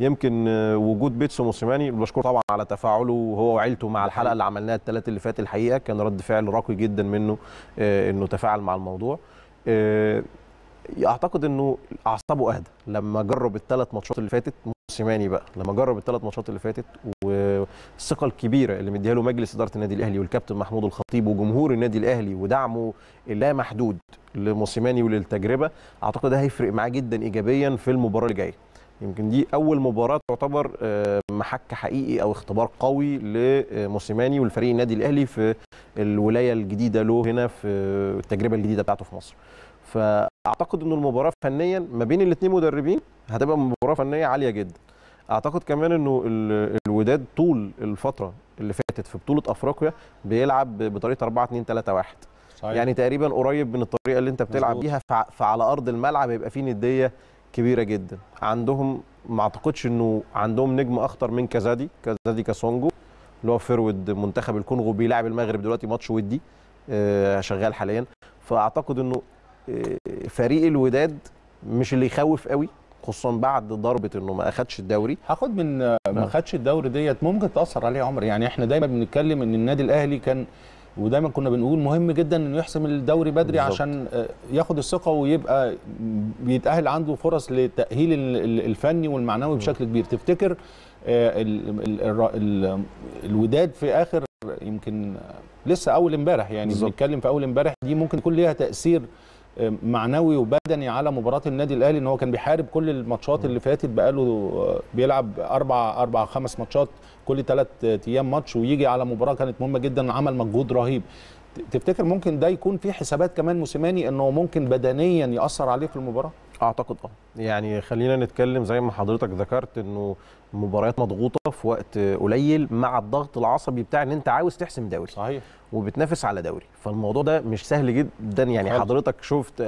يمكن آه، وجود بيتسو موسيماني بشكره طبعا على تفاعله هو وعيلته مع الحلقه اللي عملناها الثلاث اللي فات الحقيقه كان رد فعل راقي جدا منه آه، انه تفاعل مع الموضوع آه، اعتقد انه اعصابه اهدى لما جرب الثلاث ماتشات اللي فاتت موسيماني بقى لما جرب الثلاث ماتشات اللي فاتت والثقه الكبيره اللي مديها له مجلس اداره النادي الاهلي والكابتن محمود الخطيب وجمهور النادي الاهلي ودعمه اللامحدود لموسيماني وللتجربه اعتقد ده هيفرق معاه جدا ايجابيا في المباراه اللي جايه يمكن دي اول مباراه تعتبر آه، محك حقيقي او اختبار قوي لموسيماني والفريق النادي الاهلي في الولايه الجديده له هنا في التجربه الجديده بتاعته في مصر فاعتقد ان المباراه فنيا ما بين الاثنين مدربين هتبقى مباراه فنيه عاليه جدا اعتقد كمان انه الوداد طول الفتره اللي فاتت في بطوله افريقيا بيلعب بطريقه 4 2 3 1 صحيح. يعني تقريبا قريب من الطريقه اللي انت بتلعب بيها فعلى ارض الملعب يبقى في نديه كبيره جدا عندهم ما اعتقدش انه عندهم نجم اخطر من كازادي كازادي كاسونجو اللي هو فيرود منتخب الكونغو بيلعب المغرب دلوقتي ماتش ودي آه، شغال حاليا فاعتقد انه آه، فريق الوداد مش اللي يخوف قوي خصوصا بعد ضربه انه ما اخدش الدوري هاخد من آه، ما نعم. اخدش الدوري ديت ممكن تاثر عليه عمر يعني احنا دايما بنتكلم ان النادي الاهلي كان ودايما كنا بنقول مهم جدا انه يحسم الدوري بدري بالزبط. عشان آه، ياخد الثقه ويبقى بيتاهل عنده فرص للتاهيل الفني والمعنوي بشكل كبير تفتكر آه، الوداد في اخر يمكن آه، لسه اول امبارح يعني بنتكلم في اول امبارح دي ممكن يكون ليها تاثير آه، معنوي وبدني على مباراه النادي الاهلي ان هو كان بيحارب كل الماتشات اللي فاتت بقاله آه، بيلعب اربع اربع خمس ماتشات كل ثلاث ايام ماتش ويجي على مباراه كانت مهمه جدا عمل مجهود رهيب تفتكر ممكن ده يكون في حسابات كمان موسيماني انه ممكن بدنيا ياثر عليه في المباراه اعتقد اه يعني خلينا نتكلم زي ما حضرتك ذكرت انه مباريات مضغوطه في وقت قليل مع الضغط العصبي بتاع ان انت عاوز تحسم دوري صحيح وبتنافس على دوري فالموضوع ده مش سهل جدا يعني خالص. حضرتك شفت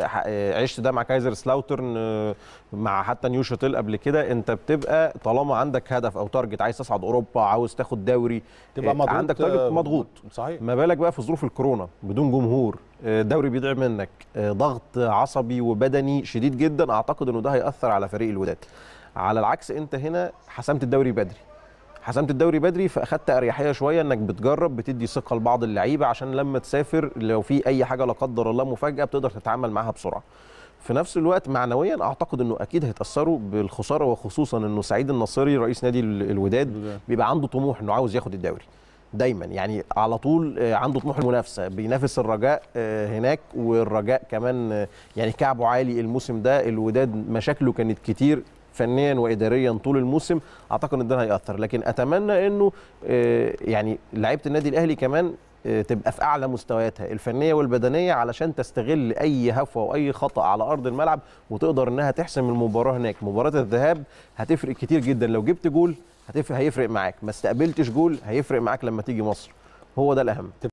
عشت ده مع كايزر سلاوترن آه، مع حتى نيو شاتيل قبل كده انت بتبقى طالما عندك هدف او تارجت عايز تصعد اوروبا عاوز تاخد دوري تبقى آه، مضغوط عندك تارجت مضغوط صحيح ما بالك بقى في ظروف الكورونا بدون جمهور دوري بيضيع منك آه، ضغط عصبي وبدني شديد جدا اعتقد انه ده هياثر على فريق الوداد على العكس انت هنا حسمت الدوري بدري حسمت الدوري بدري فاخدت اريحيه شويه انك بتجرب بتدي ثقه لبعض اللعيبه عشان لما تسافر لو في اي حاجه لا قدر الله مفاجاه بتقدر تتعامل معاها بسرعه في نفس الوقت معنويا اعتقد انه اكيد هيتاثروا بالخساره وخصوصا انه سعيد النصيري رئيس نادي الوداد بيبقى عنده طموح انه عاوز ياخد الدوري دايما يعني على طول آه، عنده طموح المنافسه بينافس الرجاء آه، هناك والرجاء كمان آه، يعني كعبه عالي الموسم ده الوداد مشاكله كانت كتير فنيا واداريا طول الموسم اعتقد ان ده هياثر لكن اتمنى انه يعني لعيبه النادي الاهلي كمان تبقى في اعلى مستوياتها الفنيه والبدنيه علشان تستغل اي هفوه واي خطا على ارض الملعب وتقدر انها تحسم المباراه هناك مباراه الذهاب هتفرق كتير جدا لو جبت جول هتفرق هيفرق معاك ما استقبلتش جول هيفرق معاك لما تيجي مصر هو ده الاهم